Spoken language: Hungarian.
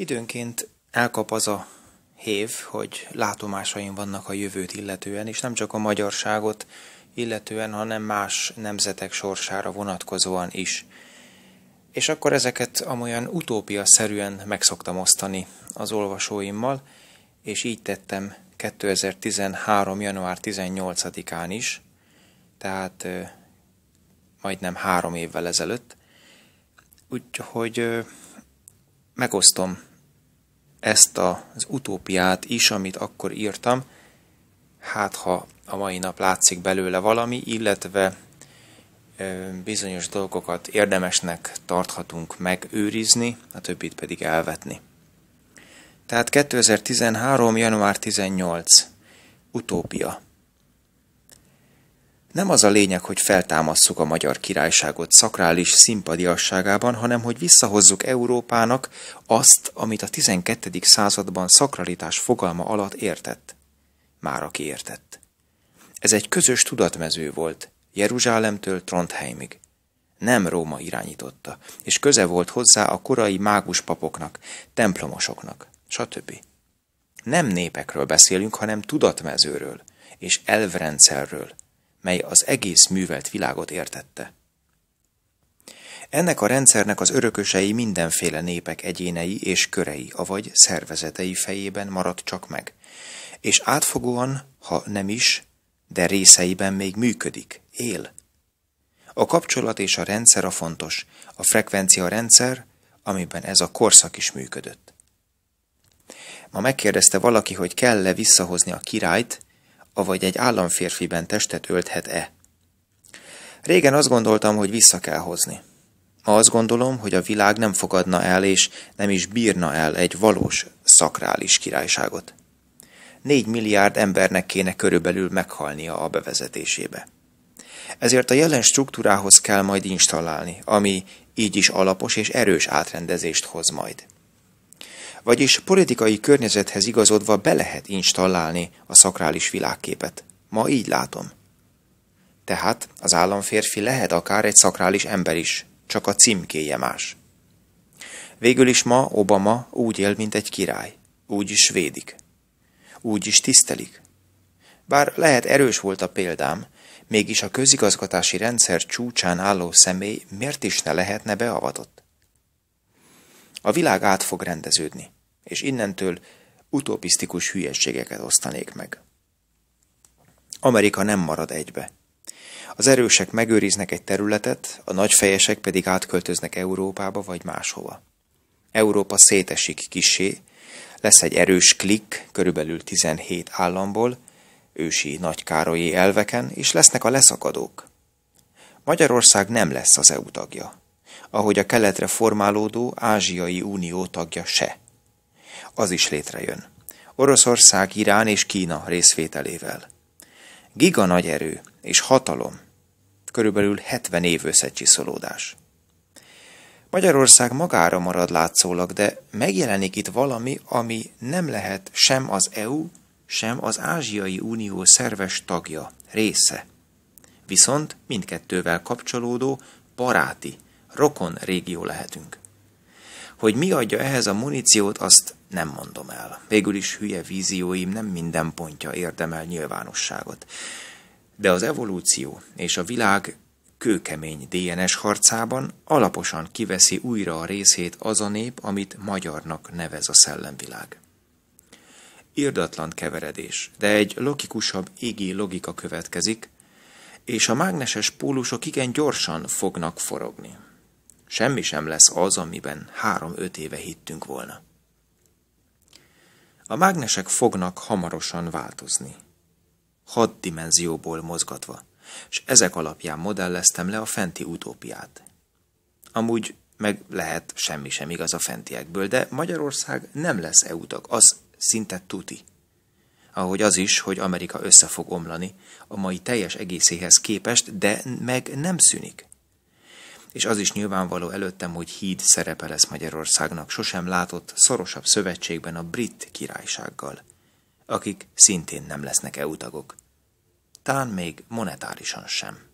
Időnként elkap az a hév, hogy látomásaim vannak a jövőt illetően, és nem csak a magyarságot illetően, hanem más nemzetek sorsára vonatkozóan is. És akkor ezeket amolyan utópia-szerűen megszoktam osztani az olvasóimmal, és így tettem 2013. január 18-án is, tehát majdnem három évvel ezelőtt. Úgyhogy megosztom ezt az utópiát is, amit akkor írtam, hát ha a mai nap látszik belőle valami, illetve bizonyos dolgokat érdemesnek tarthatunk megőrizni, a többit pedig elvetni. Tehát 2013. január 18. Utópia. Nem az a lényeg, hogy feltámasszuk a magyar királyságot szakrális szimpadiasságában, hanem hogy visszahozzuk Európának azt, amit a 12. században szakralitás fogalma alatt értett. Már aki értett. Ez egy közös tudatmező volt, Jeruzsálemtől Trondheimig. Nem Róma irányította, és köze volt hozzá a korai máguspapoknak, templomosoknak, stb. Nem népekről beszélünk, hanem tudatmezőről és elvrendszerről, mely az egész művelt világot értette. Ennek a rendszernek az örökösei mindenféle népek egyénei és körei, avagy szervezetei fejében maradt csak meg, és átfogóan, ha nem is, de részeiben még működik, él. A kapcsolat és a rendszer a fontos, a frekvencia rendszer, amiben ez a korszak is működött. Ma megkérdezte valaki, hogy kell-e visszahozni a királyt, avagy egy államférfiben testet ölthet-e. Régen azt gondoltam, hogy vissza kell hozni. Ma azt gondolom, hogy a világ nem fogadna el és nem is bírna el egy valós szakrális királyságot. Négy milliárd embernek kéne körülbelül meghalnia a bevezetésébe. Ezért a jelen struktúrához kell majd installálni, ami így is alapos és erős átrendezést hoz majd vagyis politikai környezethez igazodva be lehet installálni a szakrális világképet. Ma így látom. Tehát az államférfi lehet akár egy szakrális ember is, csak a címkéje más. Végül is ma Obama úgy él, mint egy király. Úgy is védik. Úgy is tisztelik. Bár lehet erős volt a példám, mégis a közigazgatási rendszer csúcsán álló személy miért is ne lehetne beavatott? A világ át fog rendeződni és innentől utopisztikus hülyességeket osztanék meg. Amerika nem marad egybe. Az erősek megőriznek egy területet, a nagyfejesek pedig átköltöznek Európába vagy máshova. Európa szétesik kisé, lesz egy erős klik, körülbelül 17 államból, ősi nagykárolyi elveken, és lesznek a leszakadók. Magyarország nem lesz az EU tagja, ahogy a keletre formálódó Ázsiai Unió tagja se az is létrejön. Oroszország, Irán és Kína részvételével. Giga nagy erő és hatalom, körülbelül 70 év összecsiszolódás. Magyarország magára marad látszólag, de megjelenik itt valami, ami nem lehet sem az EU, sem az Ázsiai Unió szerves tagja, része. Viszont mindkettővel kapcsolódó, baráti, rokon régió lehetünk. Hogy mi adja ehhez a muníciót, azt nem mondom el. Végül is hülye vízióim nem minden pontja érdemel nyilvánosságot. De az evolúció és a világ kőkemény DNS harcában alaposan kiveszi újra a részét az a nép, amit magyarnak nevez a szellemvilág. Irdatlan keveredés, de egy logikusabb égi logika következik, és a mágneses pólusok igen gyorsan fognak forogni. Semmi sem lesz az, amiben három-öt éve hittünk volna. A mágnesek fognak hamarosan változni. Hat dimenzióból mozgatva, és ezek alapján modelleztem le a fenti utópiát. Amúgy meg lehet semmi sem igaz a fentiekből, de Magyarország nem lesz eutak, az szinte tuti. Ahogy az is, hogy Amerika össze fog omlani, a mai teljes egészéhez képest, de meg nem szűnik és az is nyilvánvaló előttem, hogy híd szerepe lesz Magyarországnak sosem látott szorosabb szövetségben a brit királysággal, akik szintén nem lesznek EU tagok. Talán még monetárisan sem.